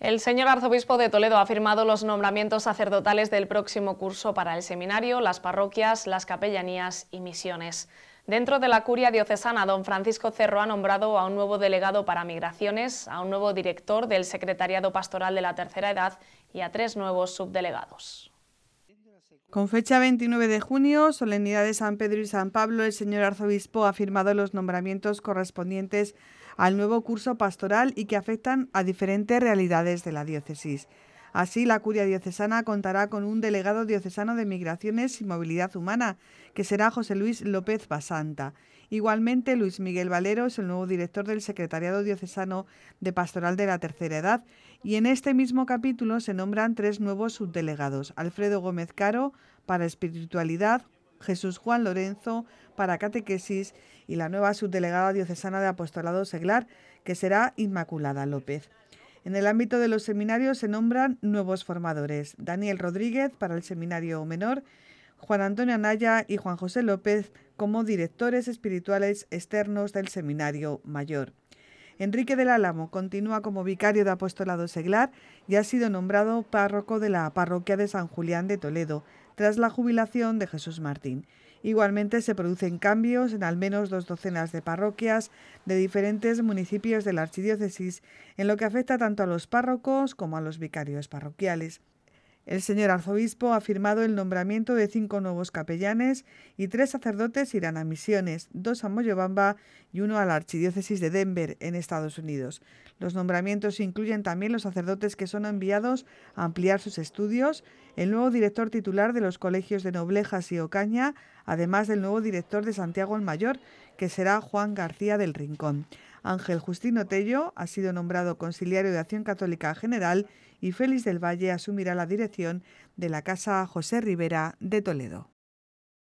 El señor arzobispo de Toledo ha firmado los nombramientos sacerdotales del próximo curso para el seminario, las parroquias, las capellanías y misiones. Dentro de la curia diocesana, don Francisco Cerro ha nombrado a un nuevo delegado para migraciones, a un nuevo director del Secretariado Pastoral de la Tercera Edad y a tres nuevos subdelegados. Con fecha 29 de junio, solemnidad de San Pedro y San Pablo, el señor arzobispo ha firmado los nombramientos correspondientes al nuevo curso pastoral y que afectan a diferentes realidades de la diócesis. Así, la curia diocesana contará con un delegado diocesano de Migraciones y Movilidad Humana, que será José Luis López Basanta. Igualmente, Luis Miguel Valero es el nuevo director del Secretariado Diocesano de Pastoral de la Tercera Edad y en este mismo capítulo se nombran tres nuevos subdelegados, Alfredo Gómez Caro para Espiritualidad, Jesús Juan Lorenzo para Catequesis y la nueva subdelegada diocesana de Apostolado Seglar, que será Inmaculada López. En el ámbito de los seminarios se nombran nuevos formadores. Daniel Rodríguez para el Seminario Menor, Juan Antonio Anaya y Juan José López como directores espirituales externos del Seminario Mayor. Enrique del Álamo continúa como vicario de apostolado seglar y ha sido nombrado párroco de la parroquia de San Julián de Toledo, tras la jubilación de Jesús Martín. Igualmente se producen cambios en al menos dos docenas de parroquias de diferentes municipios de la archidiócesis, en lo que afecta tanto a los párrocos como a los vicarios parroquiales. El señor arzobispo ha firmado el nombramiento de cinco nuevos capellanes y tres sacerdotes irán a misiones, dos a Moyobamba y uno a la Archidiócesis de Denver, en Estados Unidos. Los nombramientos incluyen también los sacerdotes que son enviados a ampliar sus estudios, el nuevo director titular de los colegios de Noblejas y Ocaña, además del nuevo director de Santiago el Mayor, que será Juan García del Rincón. Ángel Justino Tello ha sido nombrado conciliario de Acción Católica General y Félix del Valle asumirá la dirección de la Casa José Rivera de Toledo.